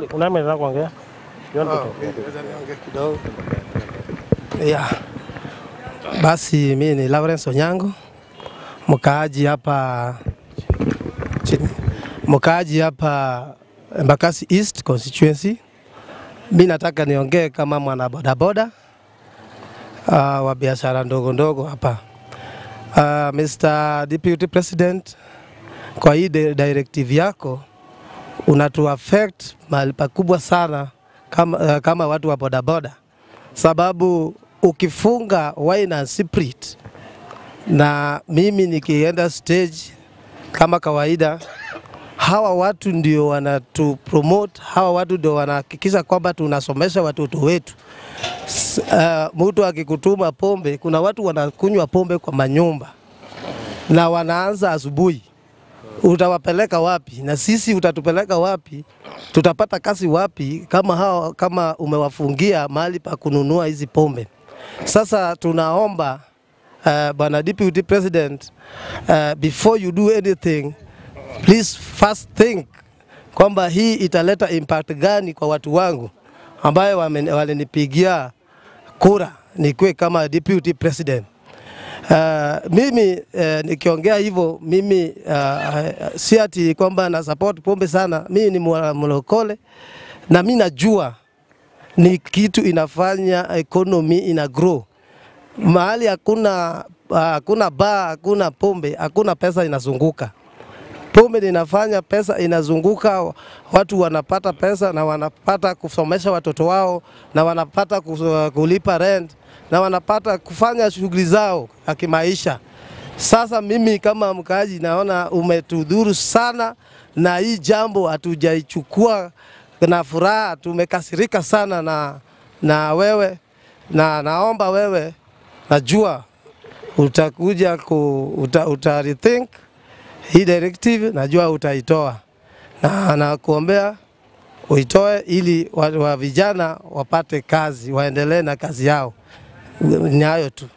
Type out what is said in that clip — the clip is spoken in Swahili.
unaendelea kuongea kidogo yeah. Basi mi ni Lawrence Onyango, mkaaji hapa chini, mkaaji hapa Embakasi East constituency. Mi nataka niongee kama mwana bodaboda uh, wa biashara ndogo ndogo hapa uh, ah, Mr. Deputy President, kwa hii directive yako affect mahali pakubwa sana kama, eh, kama watu wa bodaboda, sababu ukifunga wine and spirit, na mimi nikienda stage kama kawaida, hawa watu ndio wanatu promote, hawa watu ndio wanahakikisha kwamba tunasomesha watoto wetu. Uh, mtu akikutuma pombe, kuna watu wanakunywa pombe kwa manyumba na wanaanza asubuhi utawapeleka wapi na sisi utatupeleka wapi? Tutapata kazi wapi kama hao, kama umewafungia mahali pa kununua hizi pombe? Sasa tunaomba uh, bwana deputy president uh, before you do anything please first think kwamba hii italeta impact gani kwa watu wangu ambayo walinipigia kura nikuwe kama deputy president. Uh, mimi eh, nikiongea hivyo mimi uh, si ati kwamba na support pombe sana. Mimi ni mlokole na mimi najua ni kitu inafanya economy ina grow mahali hakuna hakuna uh, baa hakuna pombe hakuna pesa inazunguka pombe linafanya pesa inazunguka, watu wanapata pesa na wanapata kusomesha watoto wao na wanapata kulipa rent na wanapata kufanya shughuli zao ya kimaisha. Sasa mimi kama mkaaji naona umetudhuru sana, na hii jambo hatujaichukua na furaha, tumekasirika sana na, na wewe na naomba wewe, najua utakuja ku, uta, uta rethink hii directive najua utaitoa na nakuombea uitoe ili wa, wa vijana wapate kazi waendelee na kazi yao. Ni hayo tu.